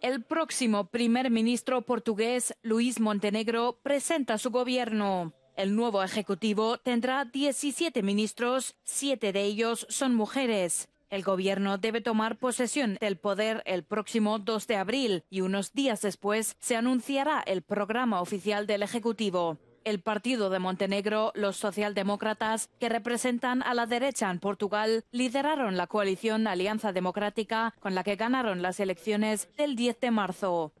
El próximo primer ministro portugués, Luis Montenegro, presenta su gobierno. El nuevo Ejecutivo tendrá 17 ministros, siete de ellos son mujeres. El gobierno debe tomar posesión del poder el próximo 2 de abril y unos días después se anunciará el programa oficial del Ejecutivo. El partido de Montenegro, los socialdemócratas, que representan a la derecha en Portugal, lideraron la coalición Alianza Democrática con la que ganaron las elecciones del 10 de marzo.